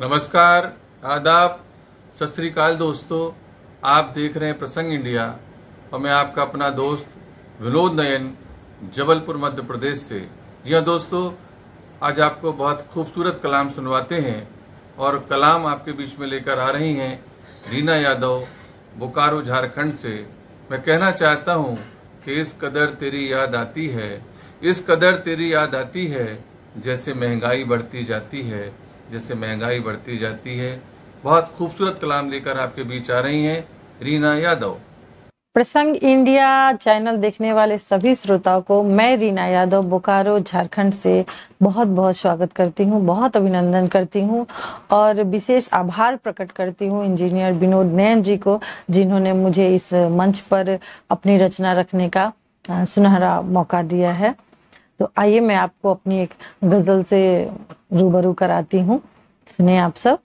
नमस्कार आदाब सत श्रीकाल दोस्तों आप देख रहे हैं प्रसंग इंडिया और मैं आपका अपना दोस्त विनोद नयन जबलपुर मध्य प्रदेश से जी हाँ दोस्तों आज आपको बहुत खूबसूरत कलाम सुनवाते हैं और कलाम आपके बीच में लेकर आ रही हैं रीना यादव बोकारो झारखंड से मैं कहना चाहता हूँ कि इस कदर तेरी याद आती है इस कदर तेरी याद आती है जैसे महंगाई बढ़ती जाती है जिससे महंगाई बढ़ती जाती है बहुत खूबसूरत कलाम लेकर आपके बीच आ रही हैं रीना यादव प्रसंग इंडिया चैनल देखने वाले सभी श्रोताओं को मैं रीना यादव बोकारो झारखंड से बहुत बहुत स्वागत करती हूँ बहुत अभिनंदन करती हूँ और विशेष आभार प्रकट करती हूँ इंजीनियर विनोद नैन जी को जिन्होंने मुझे इस मंच पर अपनी रचना रखने का सुनहरा मौका दिया है तो आइए मैं आपको अपनी एक गजल से रूबरू कराती हूँ सुने आप सब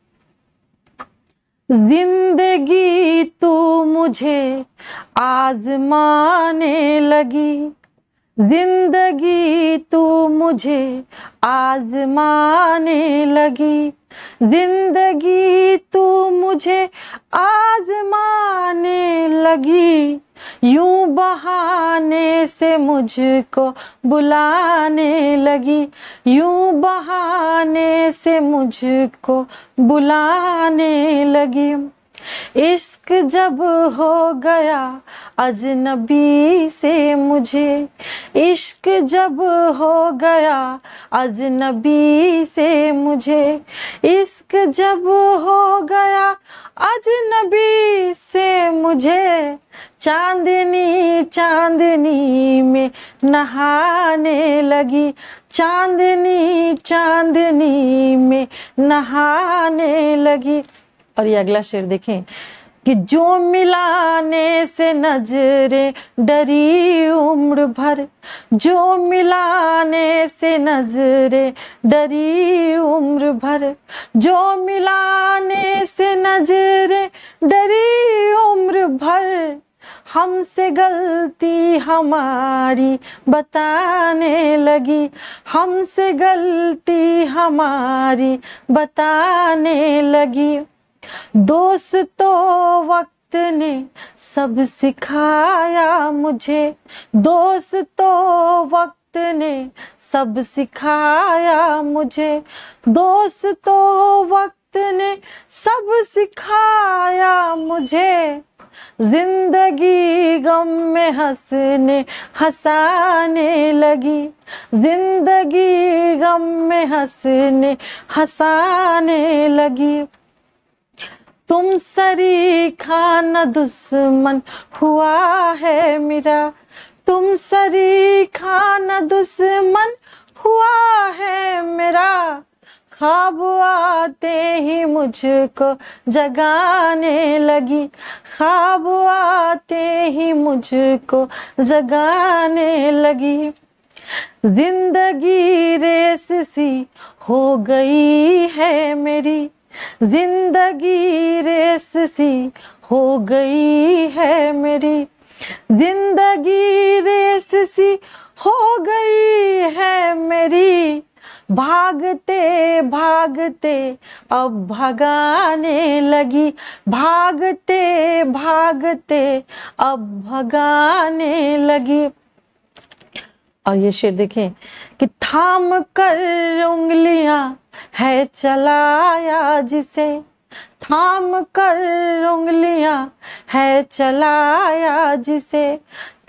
जिंदगी तो मुझे आजमाने लगी जिंदगी तो मुझे आजमाने लगी जिंदगी तो मुझे आजमाने लगी यूं बहाने से मुझको बुलाने लगी यूं बहाने से मुझको बुलाने लगी इश्क जब हो गया अजनबी से मुझे इश्क जब हो गया अजनबी से मुझे इश्क जब हो गया अजनबी से मुझे चांदनी चांदनी में नहाने लगी चांदनी चांदनी में नहाने लगी और ये अगला शेर देखें कि जो मिलाने से नजरे डरी उम्र भर जो मिलाने से नजरे डरी उम्र भर जो मिलाने से नजरे डरी उम्र भर हमसे गलती हमारी बताने लगी हमसे गलती हमारी बताने लगी दोस्तों वक्त ने सब सिखाया मुझे दोस्तों वक्त ने सब सिखाया मुझे दोस्तों वक्त ने सब सिखाया मुझे जिंदगी गम में हंसने हंसाने लगी जिंदगी गम में हंसने हंसाने लगी तुम सरी खाना दुश्मन हुआ है मेरा तुम सरी खाना दुश्मन हुआ है मेरा ख्वाब आते ही मुझको जगाने लगी ख्वाब आते ही मुझको जगाने लगी जिंदगी रेस सी हो गई है मेरी जिंदगी रेस सी हो गई है मेरी जिंदगी रेस सी हो गई है मेरी भागते भागते अब भगाने लगी भागते भागते अब भगाने लगी और ये शेर देखें कि थाम कर है चलाया जिसे थाम कर उंगलियां है चलाया जिसे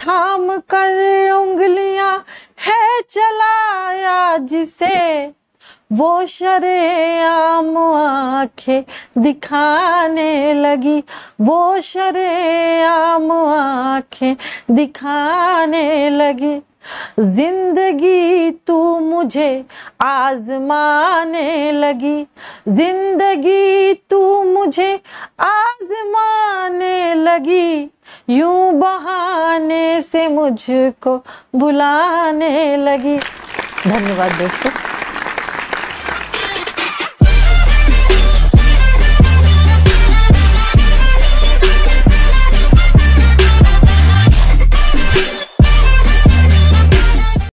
थाम कर उंगलियां है चलाया जिसे वो आम आंखें दिखाने लगी वो आम आंखें दिखाने लगी जिंदगी तू मुझे आजमाने लगी जिंदगी तू मुझे आजमाने लगी यूं बहाने से मुझको बुलाने लगी धन्यवाद दोस्तों